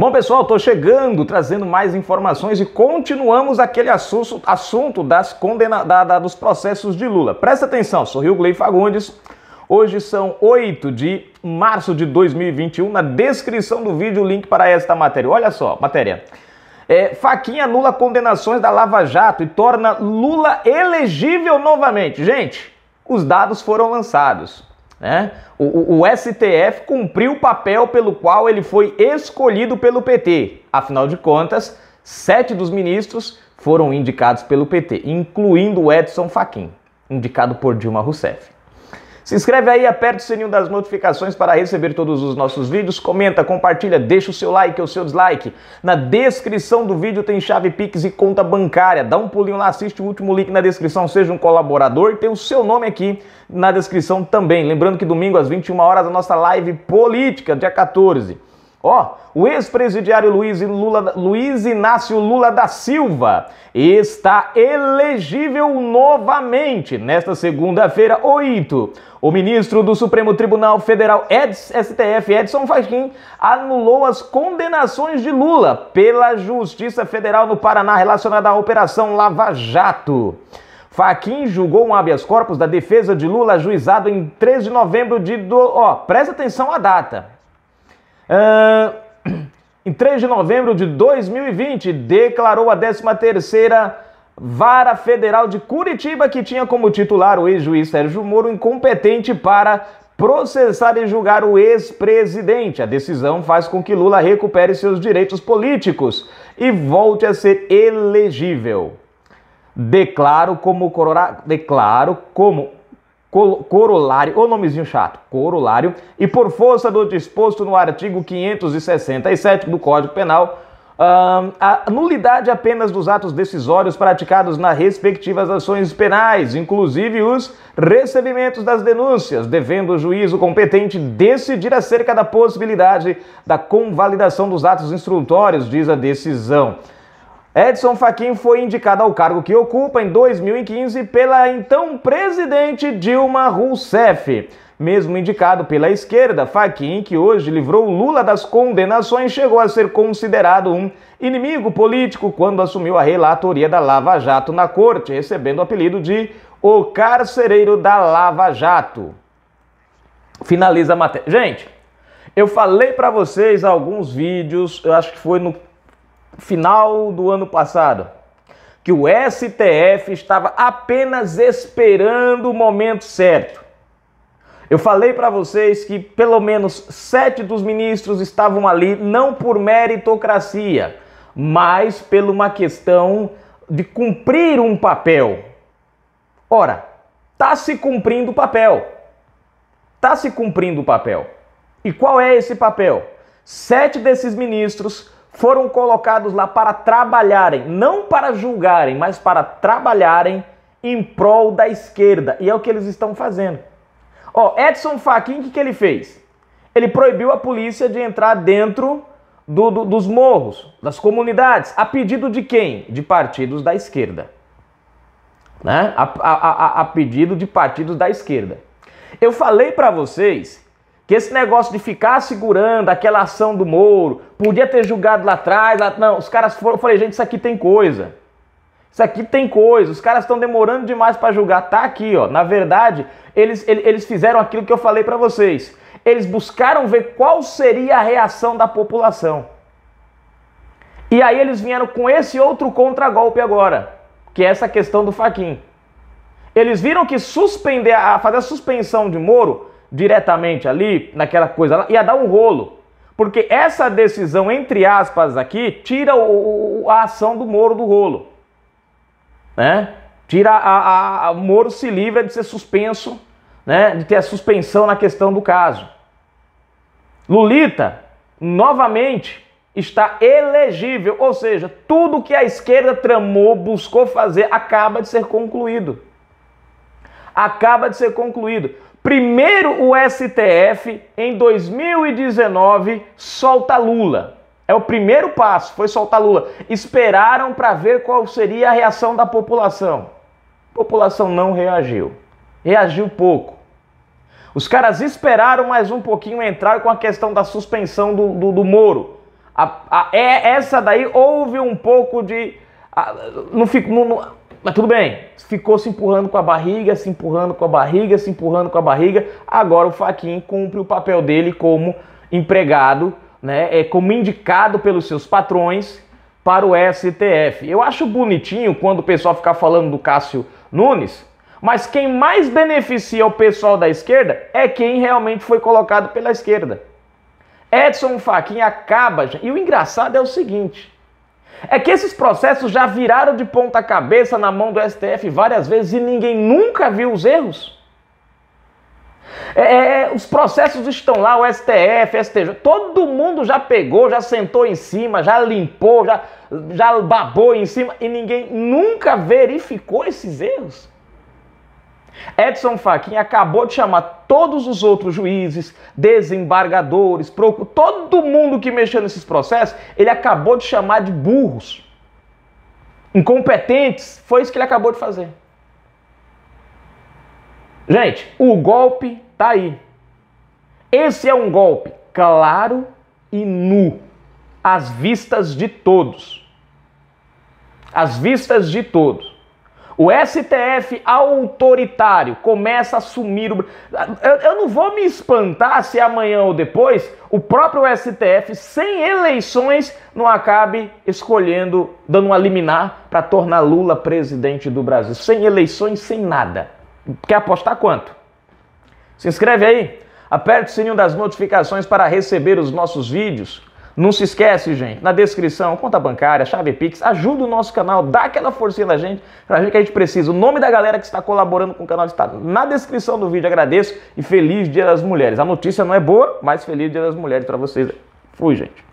Bom, pessoal, estou chegando, trazendo mais informações e continuamos aquele assunto, assunto das condena, da, da, dos processos de Lula. Presta atenção, sorriu Glei Fagundes. Hoje são 8 de março de 2021. Na descrição do vídeo, o link para esta matéria. Olha só, matéria. É, Faquinha anula condenações da Lava Jato e torna Lula elegível novamente. Gente, os dados foram lançados. Né? O, o, STF cumpriu o papel pelo qual ele foi escolhido pelo PT. Afinal de contas, sete dos ministros foram indicados pelo PT, incluindo o Edson Fachin, indicado por Dilma Rousseff. Se inscreve aí, aperta o sininho das notificações para receber todos os nossos vídeos, comenta, compartilha, deixa o seu like ou o seu dislike. Na descrição do vídeo tem chave Pix e conta bancária. Dá um pulinho lá, assiste o último link na descrição, seja um colaborador, tem o seu nome aqui na descrição também. Lembrando que domingo às 21 horas a nossa live política, dia 14. Ó, oh, o ex-presidiário Luiz, Luiz Inácio Lula da Silva está elegível novamente nesta segunda-feira, 8. O ministro do Supremo Tribunal Federal, STF, Edson Fachin, anulou as condenações de Lula pela Justiça Federal no Paraná relacionada à Operação Lava Jato. Faquin julgou um habeas corpus da defesa de Lula ajuizado em 3 de novembro de... Do... Ó, oh, presta atenção à data. Uh, em 3 de novembro de 2020, declarou a 13ª Vara Federal de Curitiba, que tinha como titular o ex-juiz Sérgio Moro incompetente para processar e julgar o ex-presidente. A decisão faz com que Lula recupere seus direitos políticos e volte a ser elegível. Declaro como, declaro como corolário, o nomezinho chato, corolário, e por força do disposto no artigo 567 do Código Penal, a nulidade apenas dos atos decisórios praticados nas respectivas ações penais, inclusive os recebimentos das denúncias, devendo o juízo competente decidir acerca da possibilidade da convalidação dos atos instrutórios, diz a decisão. Edson Fachin foi indicado ao cargo que ocupa em 2015 pela então presidente Dilma Rousseff. Mesmo indicado pela esquerda, Fachin, que hoje livrou Lula das condenações, chegou a ser considerado um inimigo político quando assumiu a relatoria da Lava Jato na corte, recebendo o apelido de o carcereiro da Lava Jato. Finaliza a matéria. Gente, eu falei para vocês alguns vídeos, eu acho que foi no final do ano passado, que o STF estava apenas esperando o momento certo. Eu falei para vocês que pelo menos sete dos ministros estavam ali não por meritocracia, mas pela uma questão de cumprir um papel. Ora, tá se cumprindo o papel. Tá se cumprindo o papel. E qual é esse papel? Sete desses ministros foram colocados lá para trabalharem, não para julgarem, mas para trabalharem em prol da esquerda. E é o que eles estão fazendo. Ó, Edson Fachin, o que, que ele fez? Ele proibiu a polícia de entrar dentro do, do, dos morros, das comunidades, a pedido de quem? De partidos da esquerda. Né? a, a, a, a pedido de partidos da esquerda. Eu falei para vocês que esse negócio de ficar segurando aquela ação do Moro, podia ter julgado lá atrás, lá, não, os caras foram, eu falei, gente, isso aqui tem coisa. Isso aqui tem coisa, os caras estão demorando demais para julgar. Tá aqui, ó. Na verdade, eles, eles fizeram aquilo que eu falei para vocês. Eles buscaram ver qual seria a reação da população. E aí eles vieram com esse outro contragolpe agora, que é essa questão do Faquin. Eles viram que suspender a fazer a suspensão de Moro diretamente ali, naquela coisa lá, ia dar um rolo. Porque essa decisão, entre aspas, aqui, tira o, o, a ação do Moro do rolo. Né? Tira a, a, a Moro se livra de ser suspenso, né? de ter a suspensão na questão do caso. Lulita, novamente, está elegível, ou seja, tudo que a esquerda tramou, buscou fazer, acaba de ser concluído. Acaba de ser concluído. Primeiro o STF, em 2019, solta Lula. É o primeiro passo, foi soltar Lula. Esperaram para ver qual seria a reação da população. A população não reagiu. Reagiu pouco. Os caras esperaram mais um pouquinho entrar com a questão da suspensão do, do, do Moro. A, a, é, essa daí houve um pouco de. A, não, fico, não, não mas tudo bem, ficou se empurrando com a barriga, se empurrando com a barriga, se empurrando com a barriga. Agora o Faquin cumpre o papel dele como empregado, né, é como indicado pelos seus patrões para o STF. Eu acho bonitinho quando o pessoal ficar falando do Cássio Nunes, mas quem mais beneficia o pessoal da esquerda é quem realmente foi colocado pela esquerda. Edson Faquinha acaba. E o engraçado é o seguinte: é que esses processos já viraram de ponta cabeça na mão do STF várias vezes e ninguém nunca viu os erros. É, é, é os processos estão lá, o STF, STJ, todo mundo já pegou, já sentou em cima, já limpou, já, já babou em cima e ninguém nunca verificou esses erros. Edson Fachin acabou de chamar todos os outros juízes, desembargadores, procur... todo mundo que mexeu nesses processos, ele acabou de chamar de burros, incompetentes. Foi isso que ele acabou de fazer. Gente, o golpe tá aí. Esse é um golpe claro e nu, às vistas de todos. Às vistas de todos. O STF autoritário começa a assumir o. Eu, eu não vou me espantar se amanhã ou depois o próprio STF, sem eleições, não acabe escolhendo, dando uma liminar para tornar Lula presidente do Brasil. Sem eleições, sem nada. Quer apostar quanto? Se inscreve aí, aperte o sininho das notificações para receber os nossos vídeos. Não se esquece, gente, na descrição, conta bancária, chave Pix, ajuda o nosso canal, dá aquela forcinha na gente, pra gente que a gente precisa. O nome da galera que está colaborando com o canal está na descrição do vídeo. Agradeço e feliz Dia das Mulheres. A notícia não é boa, mas feliz Dia das Mulheres para vocês. Fui, gente.